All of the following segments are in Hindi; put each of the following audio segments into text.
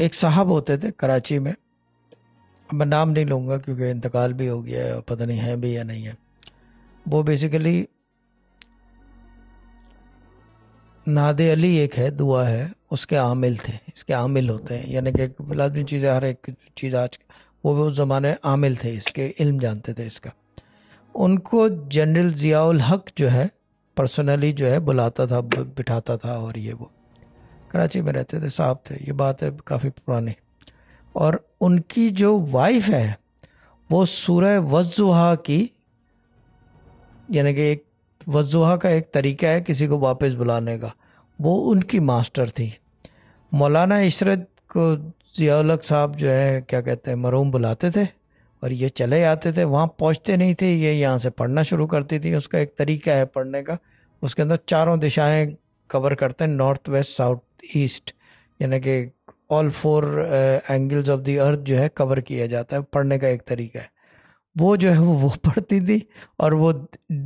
एक साहब होते थे कराची में मैं नाम नहीं लूँगा क्योंकि इंतकाल भी हो गया है और पता नहीं है भी या नहीं है वो बेसिकली नाद अली एक है दुआ है उसके आमिल थे इसके आमिल होते हैं यानी कि लाजमी चीज़ें हर एक चीज़ आज वो भी उस ज़माने आमिल थे इसके इल्म जानते थे इसका उनको जनरल ज़ियाउल हक जो है पर्सनली जो है बुलाता था बिठाता था और ये वो कराची में रहते थे साहब थे ये बात है काफ़ी पुरानी और उनकी जो वाइफ है वो सूर्य वजुहा की यानी कि एक वजुहा का एक तरीका है किसी को वापस बुलाने का वो उनकी मास्टर थी मौलाना इशरत को जियालक साहब जो है क्या कहते हैं मरूम बुलाते थे और ये चले आते थे वहाँ पहुँचते नहीं थे ये यहाँ से पढ़ना शुरू करती थी उसका एक तरीका है पढ़ने का उसके अंदर चारों दिशाएं कवर करते हैं नॉर्थ वेस्ट साउथ ईस्ट यानी कि all four angles of the earth जो है कवर किया जाता है पढ़ने का एक तरीका है वो जो है वो वो पढ़ती थी और वो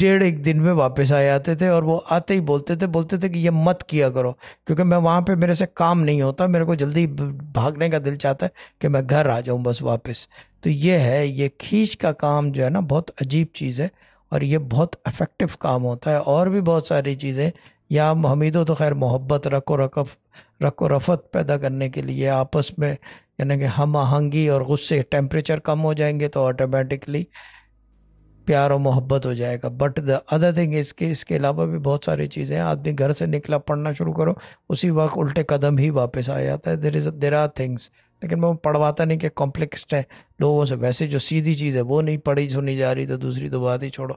डेढ़ एक दिन में वापस आ जाते थे और वो आते ही बोलते थे बोलते थे कि ये मत किया करो क्योंकि मैं वहाँ पे मेरे से काम नहीं होता मेरे को जल्दी भागने का दिल चाहता है कि मैं घर आ जाऊँ बस वापस तो ये है ये खींच का काम जो है ना बहुत अजीब चीज़ है और ये बहुत इफ़ेक्टिव काम होता है और भी बहुत सारी चीज़ें या हमीदों तो खैर मोहब्बत रको रकफ रको रफत पैदा करने के लिए आपस में यानी कि हम आहंगी और गुस्से टेम्परेचर कम हो जाएंगे तो ऑटोमेटिकली प्यार और मोहब्बत हो जाएगा बट द अदर थिंग इसके इसके अलावा भी बहुत सारी चीज़ें हैं आदमी घर से निकला पढ़ना शुरू करो उसी वक्त उल्टे कदम ही वापस आ जाता है there is there are things लेकिन मैं पढ़वाता नहीं कि कॉम्प्लेक्स है लोगों से वैसे जो सीधी चीज़ है वो नहीं पढ़ी सुनी जा रही तो दूसरी तो बात ही छोड़ो